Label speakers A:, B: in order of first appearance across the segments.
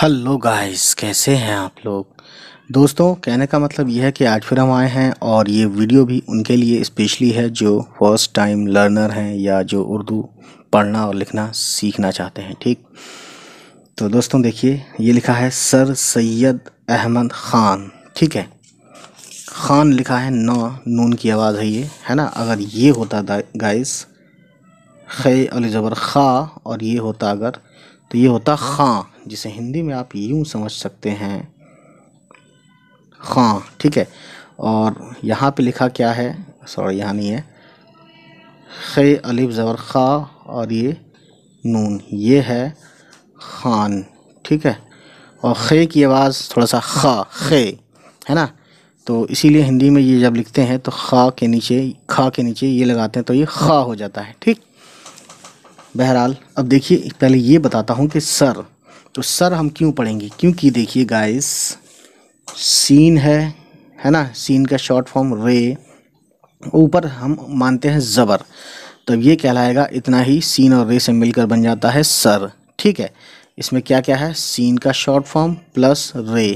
A: hello guys कैसे हैं आप लोग दोस्तों कहने का मतलब यह है कि आज फिर हम आए हैं और ये वीडियो भी उनके लिए स्पेशली है जो फर्स्ट टाइम लर्नर हैं या जो उर्दू पढ़ना और लिखना सीखना चाहते हैं ठीक तो दोस्तों देखिए ये लिखा है सर सैयद अहमद ख़ान ठीक है ख़ान लिखा है नौ नून की आवाज़ है ये है ना अगर ये होता गाइस खे अली ज़बर ख़ा और ये होता अगर तो ये होता ख़ान जिसे हिंदी में आप यूँ समझ सकते हैं खां हाँ, ठीक है और यहाँ पे लिखा क्या है सॉरी यहाँ नहीं है खे अलिफ ज़बर ख़ा और ये नून ये है खान ठीक है और खे की आवाज़ थोड़ा सा खा खे है ना तो इसीलिए हिंदी में ये जब लिखते हैं तो खा के नीचे खा के नीचे ये लगाते हैं तो ये खा हो जाता है ठीक बहरहाल अब देखिए पहले ये बताता हूँ कि सर तो सर हम क्यों पढ़ेंगे क्योंकि देखिए गाइस सीन है है ना सीन का शॉर्ट फॉर्म रे ऊपर हम मानते हैं ज़बर तब ये कहलाएगा इतना ही सीन और रे से मिलकर बन जाता है सर ठीक है इसमें क्या क्या है सीन का शॉर्ट फॉर्म प्लस रे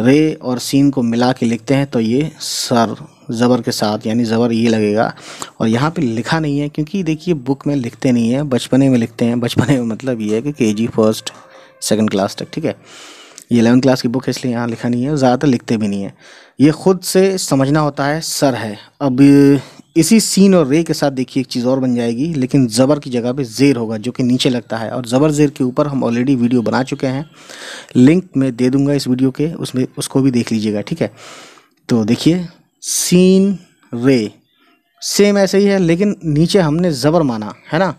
A: रे और सीन को मिला के लिखते हैं तो ये सर ज़बर के साथ यानी ज़बर ये लगेगा और यहाँ पे लिखा नहीं है क्योंकि देखिए बुक में लिखते नहीं है बचपने में लिखते हैं बचपने में मतलब ये है कि के जी फर्स्ट सेकेंड क्लास तक ठीक है ये इलेवन क्लास की बुक है इसलिए यहाँ लिखा नहीं है ज़्यादातर लिखते भी नहीं है ये खुद से समझना होता है सर है अब इसी सीन और रे के साथ देखिए एक चीज़ और बन जाएगी लेकिन ज़बर की जगह पे जेर होगा जो कि नीचे लगता है और ज़बर जेर के ऊपर हम ऑलरेडी वीडियो बना चुके हैं लिंक मैं दे दूंगा इस वीडियो के उसमें उसको भी देख लीजिएगा ठीक है तो देखिए सीन रे सेम ऐसे ही है लेकिन नीचे हमने ज़बर माना है ना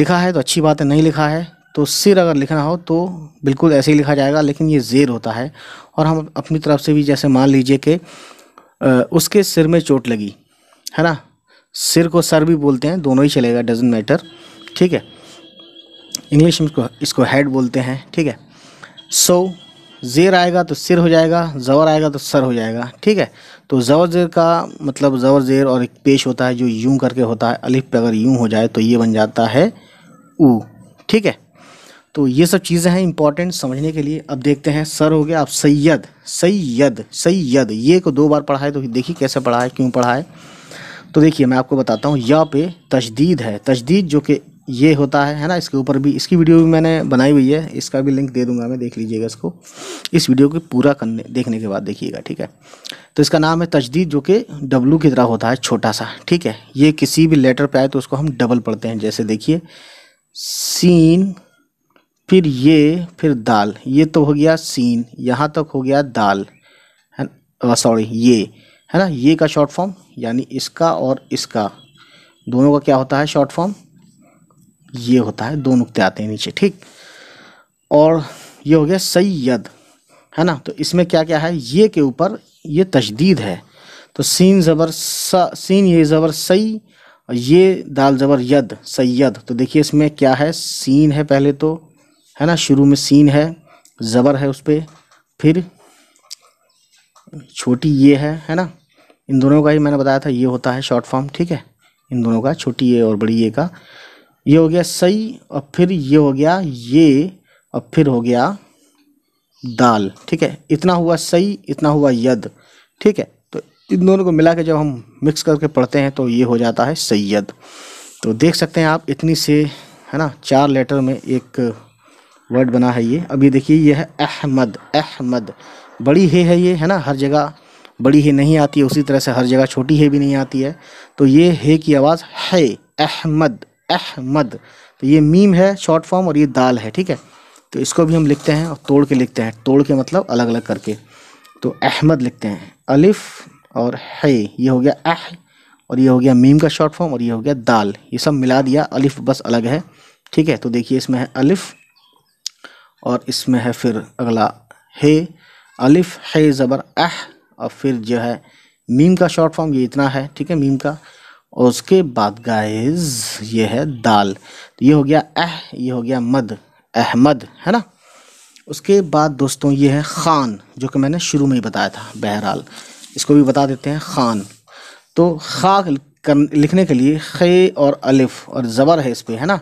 A: लिखा है तो अच्छी बात है नहीं लिखा है तो सिर अगर लिखना हो तो बिल्कुल ऐसे ही लिखा जाएगा लेकिन ये ज़ेर होता है और हम अपनी तरफ से भी जैसे मान लीजिए कि उसके सिर में चोट लगी है ना सिर को सर भी बोलते हैं दोनों ही चलेगा डजेंट मैटर ठीक है इंग्लिश में इसको इसको हेड बोलते हैं ठीक है सो so, जेर आएगा तो सिर हो जाएगा ज़वर आएगा तो सर हो जाएगा ठीक है तो ज़वर जेर का मतलब ज़वर जेर और एक पेश होता है जो यूं करके होता है अलिफ पे अगर यूं हो जाए तो ये बन जाता है ऊ ठीक है तो ये सब चीज़ें हैं इंपॉर्टेंट समझने के लिए अब देखते हैं सर हो गया आप सैयद सैयद सैयद ये को दो बार पढ़ा है तो देखिए कैसे पढ़ा है क्यों पढ़ा है तो देखिए मैं आपको बताता हूँ यह पे तशदीद है तशदीद जो कि ये होता है है ना इसके ऊपर भी इसकी वीडियो भी मैंने बनाई हुई है इसका भी लिंक दे दूंगा मैं देख लीजिएगा इसको इस वीडियो को पूरा करने देखने के बाद देखिएगा ठीक है तो इसका नाम है तजदीद जो कि डब्लू की तरह होता है छोटा सा ठीक है ये किसी भी लेटर पे आए तो उसको हम डबल पढ़ते हैं जैसे देखिए सीन फिर ये फिर दाल ये तो हो गया सीन यहाँ तक हो गया दाल है सॉरी ये है ना ये का शॉर्ट फॉर्म यानी इसका और इसका दोनों का क्या होता है शॉर्ट फॉर्म ये होता है दो नुकते आते हैं नीचे ठीक और ये हो गया सैयद है ना तो इसमें क्या क्या है ये के ऊपर ये तजदीद है तो सीन ज़बर सीन ये ज़बर सई ये दाल ज़बर यद सैयद तो देखिए इसमें क्या है सीन है पहले तो है ना शुरू में सीन है ज़बर है उस पर फिर छोटी ये है है ना इन दोनों का ही मैंने बताया था ये होता है शॉर्ट फॉर्म ठीक है इन दोनों का छोटी ये और बड़ी ये का ये हो गया सही और फिर ये हो गया ये और फिर हो गया दाल ठीक है इतना हुआ सही इतना हुआ यद ठीक है तो इन दोनों को मिला के जब हम मिक्स करके पढ़ते हैं तो ये हो जाता है सैयद तो देख सकते हैं आप इतनी से है ना चार लेटर में एक वर्ड बना है ये अब ये देखिए ये है अहमद अहमद बड़ी हे है ये है ना हर जगह बड़ी हे नहीं आती है उसी तरह से हर जगह छोटी हे भी नहीं आती है तो ये हे की आवाज़ है अहमद अहमद तो ये मीम है शॉर्ट फॉर्म और ये दाल है ठीक है तो इसको भी हम लिखते हैं और तोड़ के लिखते हैं तोड़ के मतलब अलग अलग करके तो अहमद लिखते हैं अलिफ और है ये हो गया अह और ये हो गया मीम का शॉर्ट फॉर्म और ये हो गया दाल ये सब मिला दिया अलिफ बस अलग है ठीक है तो देखिए इसमें है अलिफ़ और इसमें है फिर अगला हे अलिफ है ज़बर अह और फिर जो है मीम का शॉर्ट फॉर्म ये इतना है ठीक है मीम का और उसके बाद गाइस ये है दाल तो ये हो गया अह ये हो गया मद अहमद है ना उसके बाद दोस्तों ये है ख़ान जो कि मैंने शुरू में ही बताया था बहरहाल इसको भी बता देते हैं ख़ान तो खा कर, लिखने के लिए खे और अलिफ और ज़बर है इस पर है ना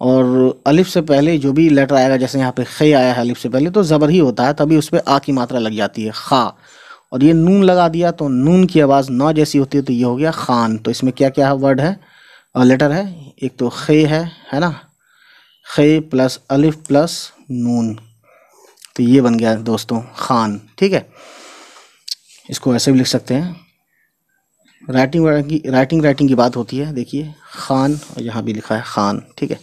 A: और अलिफ से पहले जो भी लेटर आएगा जैसे यहाँ पे खे आया है अलिफ से पहले तो ज़बर ही होता है तभी उस पर आ की मात्रा लग जाती है खा और ये नून लगा दिया तो नून की आवाज़ नौ जैसी होती है तो ये हो गया खान तो इसमें क्या क्या वर्ड है लेटर है एक तो खे है है ना खे प्लस अलिफ प्लस नून तो ये बन गया दोस्तों खान ठीक है इसको ऐसे भी लिख सकते हैं राइटिंग राइटिंग राइटिंग की बात होती है देखिए खान और यहाँ भी लिखा है खान ठीक है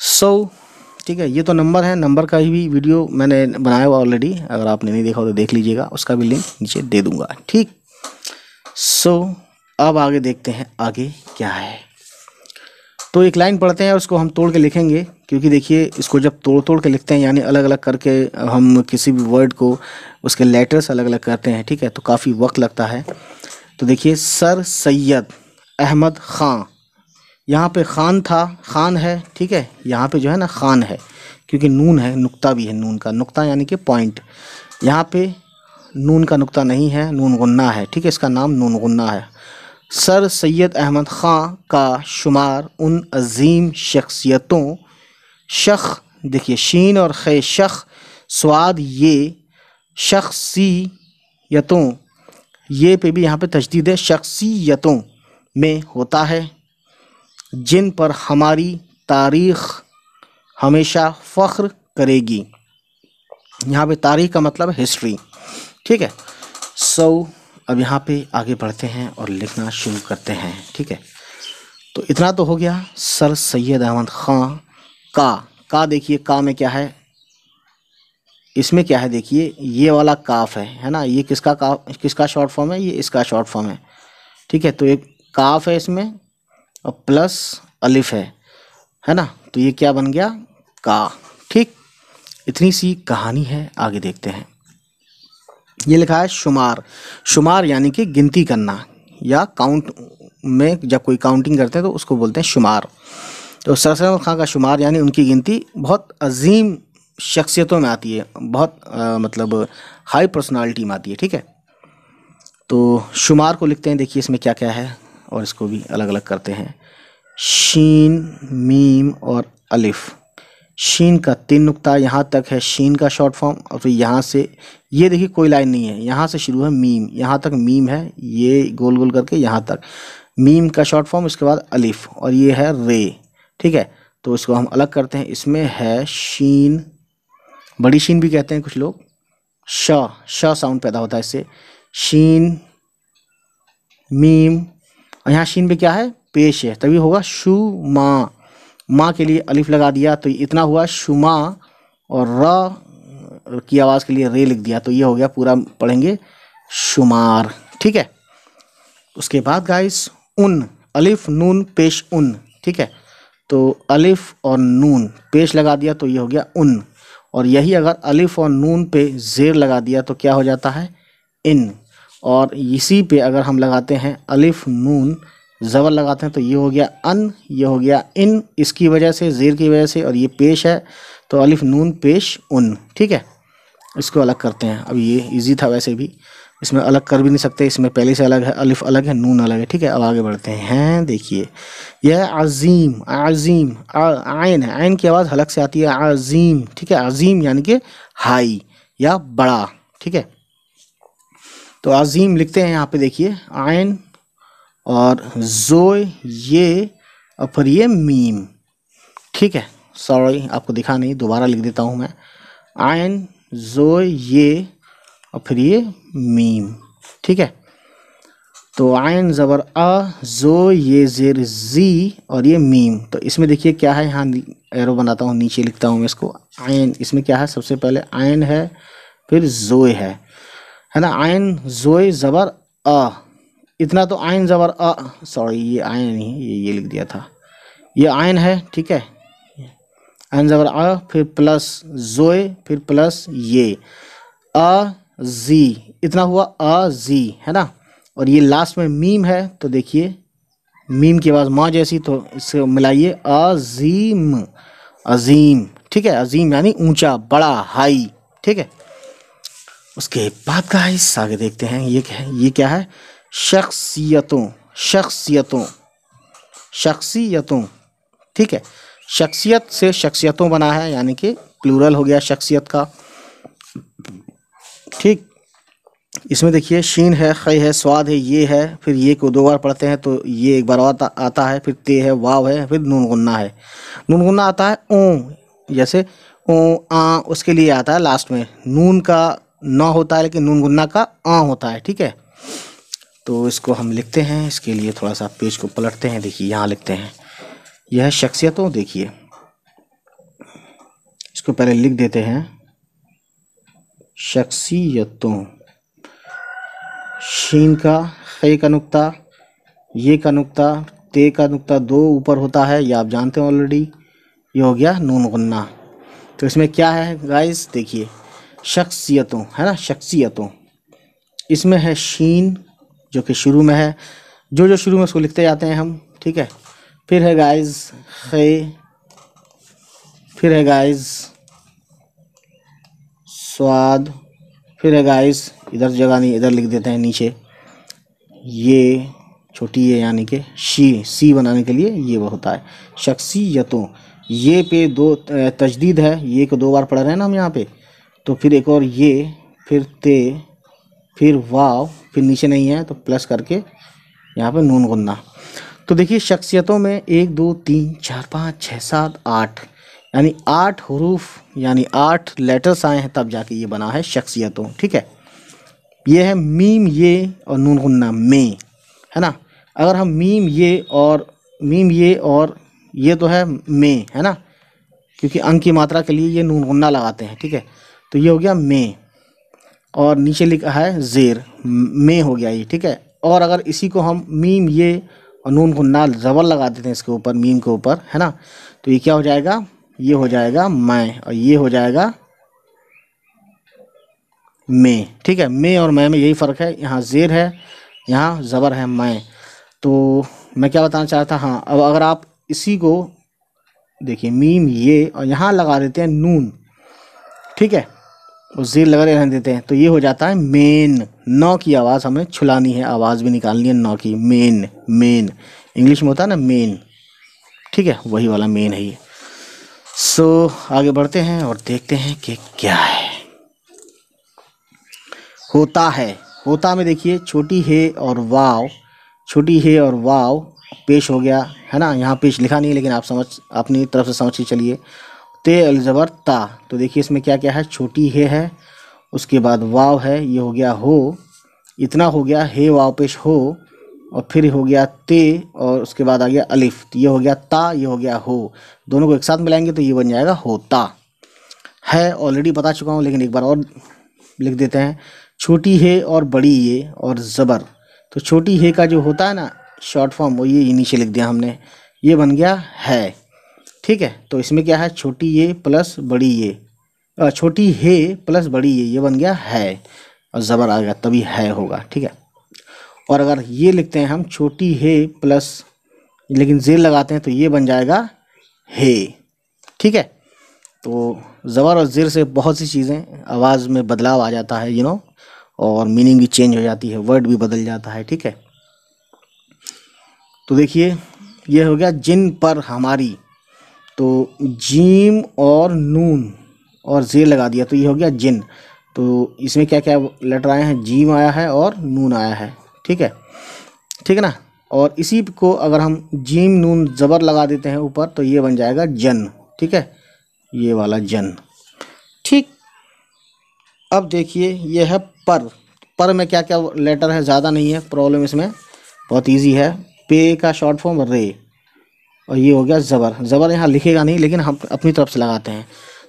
A: सो so, ठीक है ये तो नंबर है नंबर का ही भी वीडियो मैंने बनाया हुआ ऑलरेडी अगर आपने नहीं देखा हो तो देख लीजिएगा उसका भी लिंक नीचे दे दूंगा ठीक सो so, अब आगे देखते हैं आगे क्या है तो एक लाइन पढ़ते हैं और उसको हम तोड़ के लिखेंगे क्योंकि देखिए इसको जब तोड़ तोड़ के लिखते हैं यानी अलग अलग करके हम किसी भी वर्ड को उसके लेटर्स अलग अलग करते हैं ठीक है तो काफ़ी वक्त लगता है तो देखिए सर सैयद अहमद ख़ान यहाँ पे खान था खान है ठीक है यहाँ पे जो है ना खान है क्योंकि नून है नुक्ता भी है नून का नुक्ता यानी कि पॉइंट यहाँ पे नून का नुक्ता नहीं है नून गुन्ना है ठीक है इसका नाम नून गुन्ना है सर सैयद अहमद ख़ान का शुमार उन अजीम शख्सियतों शख देखिए शीन और खे शख स्वाद ये शख्सियतों ये पे भी यहाँ पे तजदीद है शख्सियतों में होता है जिन पर हमारी तारीख हमेशा फ़ख्र करेगी यहाँ पे तारीख का मतलब हिस्ट्री ठीक है सो so, अब यहाँ पे आगे बढ़ते हैं और लिखना शुरू करते हैं ठीक है तो इतना तो हो गया सर सैयद अहमद ख़ान का का देखिए का में क्या है इसमें क्या है देखिए ये वाला काफ है है ना ये किसका काफ किसका शॉर्ट फॉर्म है ये इसका शॉर्ट फॉर्म है ठीक है तो एक काफ है इसमें और प्लस अलिफ है है ना तो ये क्या बन गया का ठीक इतनी सी कहानी है आगे देखते हैं ये लिखा है शुमार शुमार यानी कि गिनती करना या काउंट में जब कोई काउंटिंग करते हैं तो उसको बोलते हैं शुमार तो सरसर खां का शुमार यानी उनकी गिनती बहुत अजीम शख्सियतों में आती है बहुत आ, मतलब हाई पर्सनालिटी में आती है ठीक है तो शुमार को लिखते हैं देखिए इसमें क्या क्या है और इसको भी अलग अलग करते हैं शीन मीम और अलिफ़ शीन का तीन नुक्ता यहाँ तक है शीन का शॉर्ट फॉर्म और फिर यहाँ से ये देखिए कोई लाइन नहीं है यहाँ से शुरू है मीम यहाँ तक मीम है ये गोल गोल करके यहाँ तक मीम का शॉर्ट फॉर्म उसके बाद अलिफ और ये है रे ठीक है तो इसको हम अलग करते हैं इसमें है शीन बड़ी शीन भी कहते हैं कुछ लोग श साउंड पैदा होता है इससे शीन मीम और यहाँ शीन पे क्या है पेश है तभी होगा शु माँ माँ के लिए अलिफ लगा दिया तो इतना हुआ शुमा और र की आवाज़ के लिए रे लिख दिया तो ये हो गया पूरा पढ़ेंगे शुमार ठीक है उसके बाद गाइस उन अलिफ नून पेश उन ठीक है तो अलिफ और नून पेश लगा दिया तो ये हो गया उन और यही अगर अलिफ और नून पे ज़ेर लगा दिया तो क्या हो जाता है इन और इसी पे अगर हम लगाते हैं अलिफ नून ज़बर लगाते हैं तो ये हो गया अन ये हो गया इन इसकी वजह से ज़ेर की वजह से और ये पेश है तो अलिफ नून पेश उन ठीक है इसको अलग करते हैं अब ये इजी था वैसे भी इसमें अलग कर भी नहीं सकते इसमें पहले से अलग है अलिफ अलग है नून अलग है ठीक है अब आगे बढ़ते हैं हैं देखिए यह अजीम अजीम आयन है आयन की आवाज़ अलग से आती है अजीम ठीक है अजीम यानी कि हाई या बड़ा ठीक है तो अजीम लिखते हैं यहाँ पे देखिए आयन और जो ये और फिर ये मीम ठीक है सॉरी आपको दिखा नहीं दोबारा लिख देता हूँ मैं आयन जो ये और फिर ये मीम ठीक है तो आयन ज़बर अ जो ये जेर जी और ये मीम तो इसमें देखिए क्या है यहाँ एरो बनाता हूँ नीचे लिखता हूँ मैं इसको आयन इसमें क्या है सबसे पहले आयन है फिर जोए है है ना आयन जोए ज़बर अ इतना तो आयन ज़बर अ सॉरी ये आयन नहीं ये ये लिख दिया था ये आयन है ठीक है आयन ज़बर अ फिर प्लस जोए फिर प्लस ये अ जी इतना हुआ अ जी है ना और ये लास्ट में मीम है तो देखिए मीम की आवाज़ माँ जैसी तो इससे मिलाइए अजीम अजीम ठीक है अजीम यानी ऊंचा बड़ा हाई ठीक है उसके बाद का हिस्सा आगे देखते हैं ये क्या है ये क्या है शख्सियतों शख्सियतों शख्सियतों ठीक है शख्सियत से शख्सियतों बना है यानी कि प्लूरल हो गया शख्सियत का ठीक इसमें देखिए शीन है खे है स्वाद है ये है फिर ये को दो बार पढ़ते हैं तो ये एक बार आता आता है फिर ते है वाव है फिर नूनगुन्ना है नूनगुन्ना आता है ओ जैसे ओ आ उसके लिए आता है लास्ट में नून का न होता है लेकिन नून गुन्ना का अ होता है ठीक है तो इसको हम लिखते हैं इसके लिए थोड़ा सा पेज को पलटते हैं देखिए यहाँ लिखते हैं यह है शख्सियतों देखिए इसको पहले लिख देते हैं शख्सियतों शीन का खे का नुकता ये का नुकता ते का नुकता दो ऊपर होता है ये आप जानते हैं ऑलरेडी ये हो गया नून गुन्ना तो इसमें क्या है गाइस देखिए शख्सियतों है ना शख्सियतों इसमें है शीन जो कि शुरू में है जो जो शुरू में उसको लिखते जाते हैं हम ठीक है फिर है गाइस खे फिर है गाइस स्वाद फिर है गाइस इधर जगह नहीं इधर लिख देते हैं नीचे ये छोटी ये यानी कि शी सी बनाने के लिए ये वो होता है शख्सियतों ये पे दो तजदीद है ये को दो बार पढ़ रहे हैं ना हम यहाँ पे तो फिर एक और ये फिर ते फिर वाव फिर नीचे नहीं है तो प्लस करके यहाँ पे नून गुन्ना तो देखिए शख्सियतों में एक दो तीन चार पाँच छः सात आठ यानी आठ हरूफ यानी आठ लेटर्स आए हैं तब जाके ये बना है शख्सियतों ठीक है ये है मीम ये और नून गुन्ना मे है ना अगर हम मीम ये और मीम ये और ये तो है मे है ना क्योंकि अंक की मात्रा के लिए ये नून गुन्ना लगाते हैं ठीक है तो ये हो गया मे और नीचे लिखा है जेर मे हो गया ये ठीक है और अगर इसी को हम मीम ये और नून को नाल जबर लगा देते हैं इसके ऊपर मीम के ऊपर है ना तो ये क्या हो जाएगा ये हो जाएगा मैं और ये हो जाएगा मे ठीक है मे और मैं में यही फ़र्क है यहाँ जेर है यहाँ ज़बर है मैं तो मैं क्या बताना चाहता हाँ अब अगर आप इसी को देखिए मीम ये और यहाँ लगा देते हैं नून ठीक है जीर लगा रहने देते हैं तो ये हो जाता है मेन नौ की आवाज़ हमें छुलानी है आवाज़ भी निकालनी है नौ की मेन मेन इंग्लिश में होता है ना मेन ठीक है वही वाला मेन है ये सो so, आगे बढ़ते हैं और देखते हैं कि क्या है होता है होता में देखिए छोटी हे और वाव छोटी हे और वाव पेश हो गया है ना यहाँ पेश लिखा नहीं है लेकिन आप समझ अपनी तरफ से समझ के चलिए ते ता तो देखिए इसमें क्या क्या है छोटी हे है उसके बाद वाव है ये हो गया हो इतना हो गया हे वाव पेश हो और फिर हो गया ते और उसके बाद आ गया अलिफ तो ये हो गया ता ये हो गया हो दोनों को एक साथ मिलाएंगे तो ये बन जाएगा होता है ऑलरेडी बता चुका हूँ लेकिन एक बार और लिख देते हैं छोटी हे और बड़ी ये और ज़बर तो छोटी हे का जो होता है ना शॉर्ट फॉर्म वो ये नीचे लिख दिया हमने ये बन गया है ठीक है तो इसमें क्या है छोटी ये प्लस बड़ी ये छोटी हे प्लस बड़ी ये ये बन गया है और ज़बर आ गया तभी है होगा ठीक है और अगर ये लिखते हैं हम छोटी हे प्लस लेकिन जेर लगाते हैं तो ये बन जाएगा हे ठीक है तो ज़बर और जेर से बहुत सी चीज़ें आवाज़ में बदलाव आ जाता है यू नो और मीनिंग भी चेंज हो जाती है वर्ड भी बदल जाता है ठीक है तो देखिए यह हो गया जिन पर हमारी तो जीम और नून और जे लगा दिया तो ये हो गया जिन तो इसमें क्या क्या लेटर आए हैं जीम आया है और नून आया है ठीक है ठीक है ना और इसी को अगर हम जीम नून ज़बर लगा देते हैं ऊपर तो ये बन जाएगा जन ठीक है ये वाला जन ठीक अब देखिए ये है पर पर में क्या क्या लेटर है ज़्यादा नहीं है प्रॉब्लम इसमें बहुत इजी है पे का शॉर्ट फॉर्म रे और ये हो गया ज़बर ज़बर यहाँ लिखेगा नहीं लेकिन हम अपनी तरफ से लगाते हैं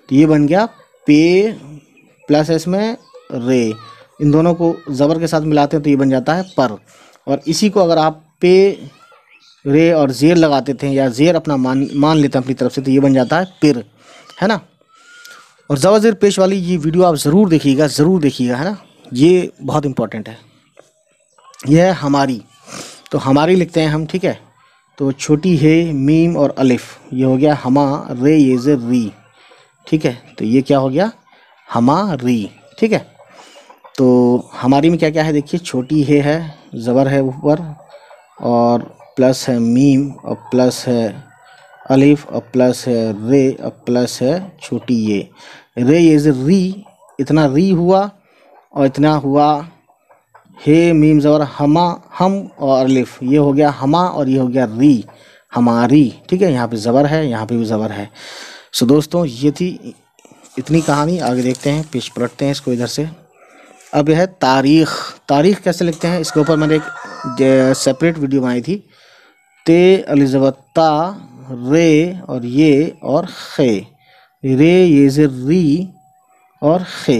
A: तो ये बन गया पे प्लस इसमें रे इन दोनों को ज़बर के साथ मिलाते हैं तो ये बन जाता है पर और इसी को अगर आप पे रे और जेर लगाते थे या जेर अपना मान मान लेते हैं अपनी तरफ से तो ये बन जाता है पिर है ना और जेर पेश वाली ये वीडियो आप ज़रूर देखिएगा ज़रूर देखिएगा है ना ये बहुत इम्पोर्टेंट है यह है हमारी तो हमारी लिखते हैं हम ठीक है तो छोटी है मीम और अलिफ ये हो गया हमा रे ये जे री ठीक है तो ये क्या हो गया हमा री ठीक है तो हमारी में क्या क्या है देखिए छोटी है, है ज़बर है ऊपर और प्लस है मीम और प्लस है अलिफ और प्लस है रे और प्लस है छोटी ये रे जे री इतना री हुआ और इतना हुआ हे मीम्स और हमा हम और अलिफ ये हो गया हमा और ये हो गया री हमारी ठीक है यहाँ पे ज़बर है यहाँ पे भी ज़बर है सो दोस्तों ये थी इतनी कहानी आगे देखते हैं पेश पलटते हैं इसको इधर से अब यह है तारीख तारीख कैसे लिखते हैं इसके ऊपर मैंने एक सेपरेट वीडियो बनाई थी ते अलिजबत्ता रे और ये और खे रे ये री और खे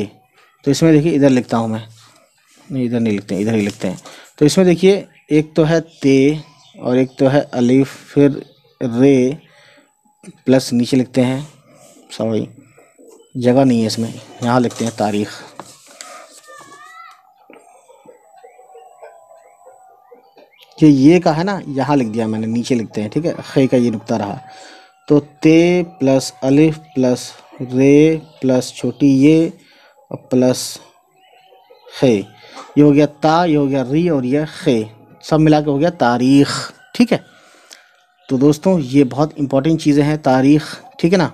A: तो इसमें देखिए इधर लिखता हूँ मैं नहीं इधर नहीं लिखते इधर ही लिखते हैं तो इसमें देखिए एक तो है ते और एक तो है अलीफ फिर रे प्लस नीचे लिखते हैं सॉरी जगह नहीं है इसमें यहाँ लिखते हैं तारीख़ जो ये का है ना यहाँ लिख दिया मैंने नीचे लिखते हैं ठीक है खे का ये नुकता रहा तो ते प्लस अलिफ प्लस रे प्लस छोटी ये और प्लस खे ये हो गया ता ये हो गया री और ये खे सब मिला के हो गया तारीख ठीक है तो दोस्तों ये बहुत इंपॉर्टेंट चीज़ें हैं तारीख ठीक है ना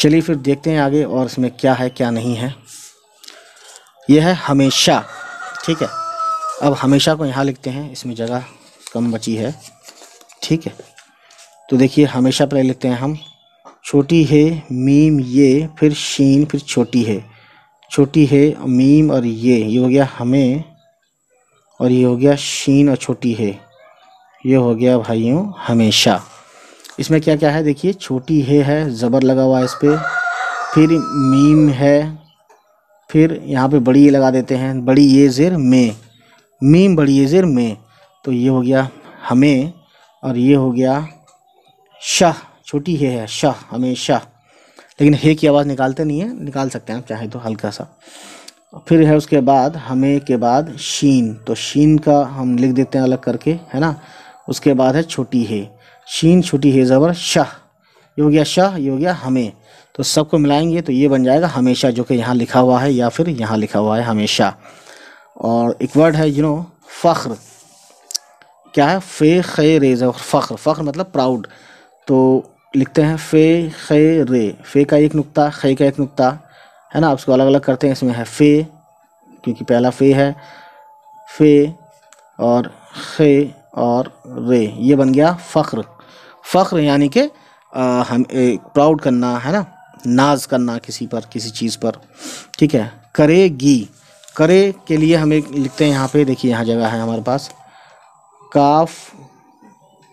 A: चलिए फिर देखते हैं आगे और इसमें क्या है क्या नहीं है यह है हमेशा ठीक है अब हमेशा को यहाँ लिखते हैं इसमें जगह कम बची है ठीक है तो देखिए हमेशा पहले लिखते हैं हम छोटी है मीम ये फिर शीन फिर छोटी है छोटी है मीम और ये ये हो गया हमें और ये हो गया शीन और छोटी है ये हो गया भाइयों हमेशा इसमें क्या क्या है देखिए छोटी है है ज़बर लगा हुआ है इस पर फिर मीम है फिर यहाँ पे बड़ी ये लगा देते हैं बड़ी ये ज़ेर में मीम बड़ी ये ज़ेर में तो ये हो गया हमें और ये हो गया शाह छोटी है है शाह हमेशा लेकिन हे की आवाज़ निकालते नहीं है निकाल सकते हैं आप चाहे तो हल्का सा फिर है उसके बाद हमें के बाद शीन तो शीन का हम लिख देते हैं अलग करके है ना उसके बाद है छोटी हे शीन छोटी हे ज़बर शाह ये हो गया शाह ये हो गया हमें तो सबको मिलाएंगे तो ये बन जाएगा हमेशा जो कि यहाँ लिखा हुआ है या फिर यहाँ लिखा हुआ है हमेशा और एक वर्ड है यू नो फ़ख्र क्या है फ़े खे रेज़ फ़ख्र फ़ख्र मतलब प्राउड तो लिखते हैं फ़े खे रे फ़े का एक नुक्ता खे का एक नुक्ता है ना आप उसको अलग अलग करते हैं इसमें है फ़े क्योंकि पहला फ़े है फ़े और खे और रे ये बन गया फ़ख्र फ़ख्र यानी कि हम प्राउड करना है ना नाज करना किसी पर किसी चीज़ पर ठीक है करेगी करे के लिए हमें लिखते हैं यहाँ पे देखिए यहाँ जगह है हमारे पास काफ़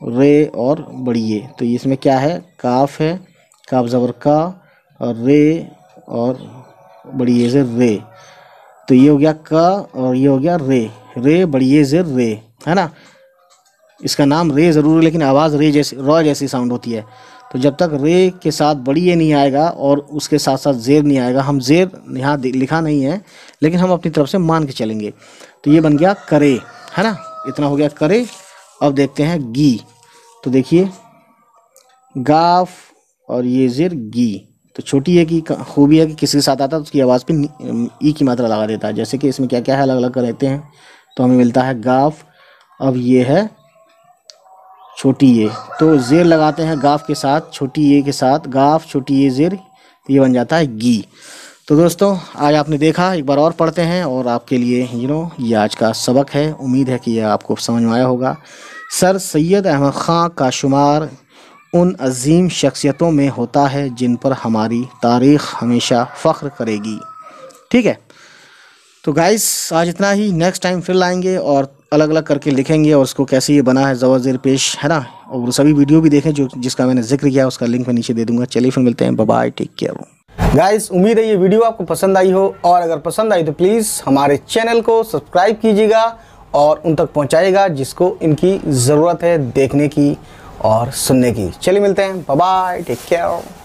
A: रे और बड़िए तो इसमें क्या है काफ है काफ जबर का और रे और बड़िए जे रे तो ये हो गया का और ये हो गया रे रे बड़िए जे रे है ना इसका नाम रे ज़रूर है लेकिन आवाज़ रे जैसी रॉ जैसी साउंड होती है तो जब तक रे के साथ ये नहीं आएगा और उसके साथ साथ जेर नहीं आएगा हम जेर यहाँ लिखा नहीं है लेकिन हम अपनी तरफ से मान के चलेंगे तो ये बन गया करे है ना इतना हो गया करे अब देखते हैं गी तो देखिए गाफ और ये जेर गी तो छोटी है कि खूबी है कि किसी के साथ आता है तो उसकी आवाज़ पे ई की मात्रा लगा देता है जैसे कि इसमें क्या क्या है अलग अलग रहते हैं तो हमें मिलता है गाफ अब ये है छोटी ये तो जेर लगाते हैं गाफ के साथ छोटी ये के साथ गाफ छोटी ये जेर तो ये बन जाता है गी तो दोस्तों आज आपने देखा एक बार और पढ़ते हैं और आपके लिए यू नो ये आज का सबक है उम्मीद है कि यह आपको समझ में आया होगा सर सैयद अहमद ख़ान का शुमार उन अजीम शख्सियतों में होता है जिन पर हमारी तारीख हमेशा फ़ख्र करेगी ठीक है तो गाइस आज इतना ही नेक्स्ट टाइम फिर लाएंगे और अलग अलग करके लिखेंगे और उसको कैसे ये बना है ज़बर ज़ेर पेश है ना और सभी वीडियो भी देखें जो जिसका मैंने जिक्र किया उसका लिंक मैं नीचे दे दूँगा चलिए फिर मिलते हैं बाय टेक केयर गाइस उम्मीद है ये वीडियो आपको पसंद आई हो और अगर पसंद आई तो प्लीज़ हमारे चैनल को सब्सक्राइब कीजिएगा और उन तक पहुंचाएगा जिसको इनकी ज़रूरत है देखने की और सुनने की चलिए मिलते हैं बाय टेक केयर